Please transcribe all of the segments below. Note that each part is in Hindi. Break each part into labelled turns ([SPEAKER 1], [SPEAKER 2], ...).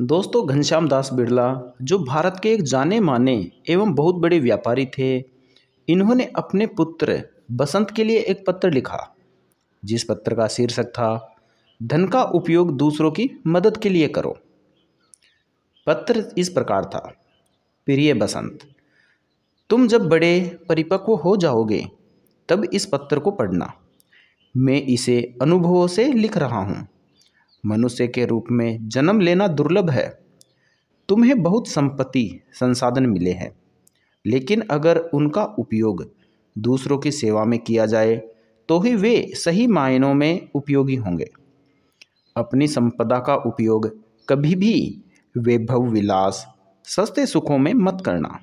[SPEAKER 1] दोस्तों घनश्याम दास बिरला जो भारत के एक जाने माने एवं बहुत बड़े व्यापारी थे इन्होंने अपने पुत्र बसंत के लिए एक पत्र लिखा जिस पत्र का शीर्षक था धन का उपयोग दूसरों की मदद के लिए करो पत्र इस प्रकार था प्रिय बसंत तुम जब बड़े परिपक्व हो जाओगे तब इस पत्र को पढ़ना मैं इसे अनुभवों से लिख रहा हूँ मनुष्य के रूप में जन्म लेना दुर्लभ है तुम्हें बहुत संपत्ति संसाधन मिले हैं लेकिन अगर उनका उपयोग दूसरों की सेवा में किया जाए तो ही वे सही मायनों में उपयोगी होंगे अपनी संपदा का उपयोग कभी भी वैभव विलास सस्ते सुखों में मत करना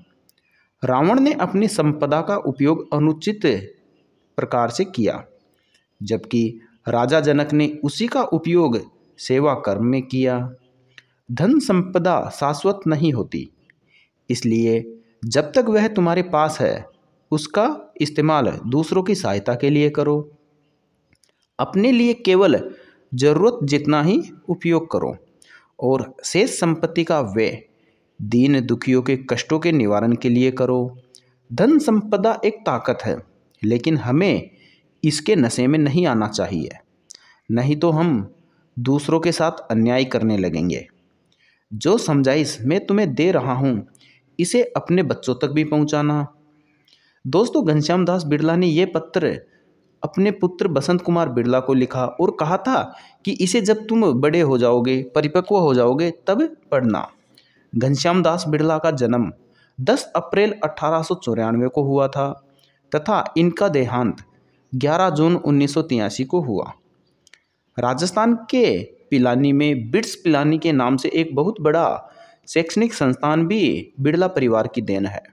[SPEAKER 1] रावण ने अपनी संपदा का उपयोग अनुचित प्रकार से किया जबकि राजा जनक ने उसी का उपयोग सेवा कर्म में किया धन संपदा शाश्वत नहीं होती इसलिए जब तक वह तुम्हारे पास है उसका इस्तेमाल दूसरों की सहायता के लिए करो अपने लिए केवल ज़रूरत जितना ही उपयोग करो और शेष संपत्ति का व्यय दीन दुखियों के कष्टों के निवारण के लिए करो धन संपदा एक ताकत है लेकिन हमें इसके नशे में नहीं आना चाहिए नहीं तो हम दूसरों के साथ अन्याय करने लगेंगे जो समझाइश मैं तुम्हें दे रहा हूँ इसे अपने बच्चों तक भी पहुँचाना दोस्तों घनश्याम दास बिरला ने यह पत्र अपने पुत्र बसंत कुमार बिरला को लिखा और कहा था कि इसे जब तुम बड़े हो जाओगे परिपक्व हो जाओगे तब पढ़ना घनश्याम दास बिरला का जन्म 10 अप्रैल अठारह को हुआ था तथा इनका देहांत 11 जून उन्नीस को हुआ राजस्थान के पिलानी में बिट्स पिलानी के नाम से एक बहुत बड़ा शैक्षणिक संस्थान भी बिड़ला परिवार की देन है